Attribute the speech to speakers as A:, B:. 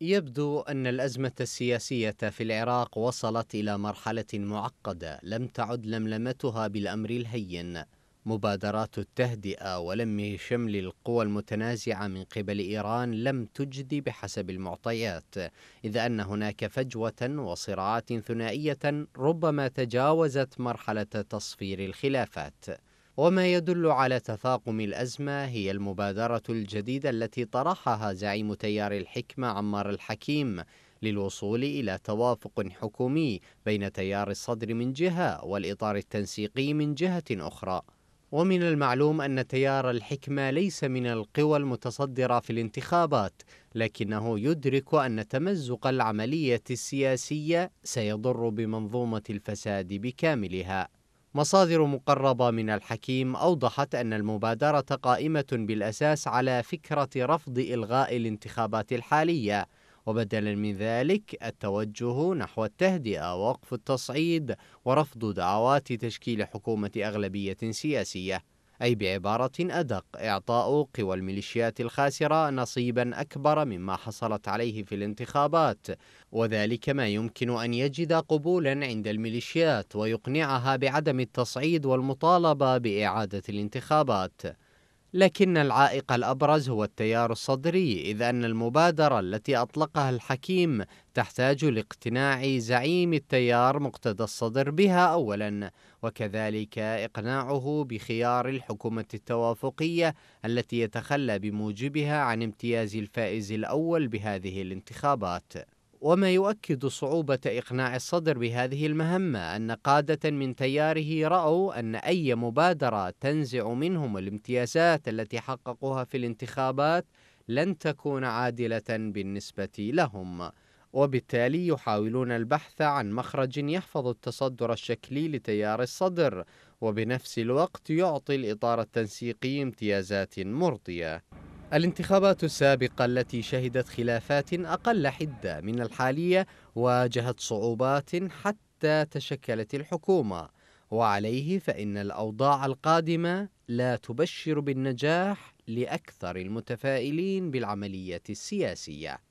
A: يبدو أن الأزمة السياسية في العراق وصلت إلى مرحلة معقدة لم تعد لملمتها بالأمر الهين مبادرات التهدئة ولم شمل القوى المتنازعة من قبل إيران لم تجدي بحسب المعطيات إذ أن هناك فجوة وصراعات ثنائية ربما تجاوزت مرحلة تصفير الخلافات وما يدل على تفاقم الأزمة هي المبادرة الجديدة التي طرحها زعيم تيار الحكمة عمار الحكيم للوصول إلى توافق حكومي بين تيار الصدر من جهة والإطار التنسيقي من جهة أخرى ومن المعلوم أن تيار الحكمة ليس من القوى المتصدرة في الانتخابات لكنه يدرك أن تمزق العملية السياسية سيضر بمنظومة الفساد بكاملها مصادر مقربة من الحكيم أوضحت أن المبادرة قائمة بالأساس على فكرة رفض إلغاء الانتخابات الحالية وبدلا من ذلك التوجه نحو التهدئة ووقف التصعيد ورفض دعوات تشكيل حكومة أغلبية سياسية أي بعبارة أدق إعطاء قوى الميليشيات الخاسرة نصيبا أكبر مما حصلت عليه في الانتخابات وذلك ما يمكن أن يجد قبولا عند الميليشيات ويقنعها بعدم التصعيد والمطالبة بإعادة الانتخابات لكن العائق الأبرز هو التيار الصدري إذ أن المبادرة التي أطلقها الحكيم تحتاج لاقتناع زعيم التيار مقتدى الصدر بها أولا وكذلك إقناعه بخيار الحكومة التوافقية التي يتخلى بموجبها عن امتياز الفائز الأول بهذه الانتخابات وما يؤكد صعوبة إقناع الصدر بهذه المهمة أن قادة من تياره رأوا أن أي مبادرة تنزع منهم الامتيازات التي حققوها في الانتخابات لن تكون عادلة بالنسبة لهم وبالتالي يحاولون البحث عن مخرج يحفظ التصدر الشكلي لتيار الصدر وبنفس الوقت يعطي الإطار التنسيقي امتيازات مرضية الانتخابات السابقة التي شهدت خلافات أقل حدة من الحالية واجهت صعوبات حتى تشكلت الحكومة وعليه فإن الأوضاع القادمة لا تبشر بالنجاح لأكثر المتفائلين بالعملية السياسية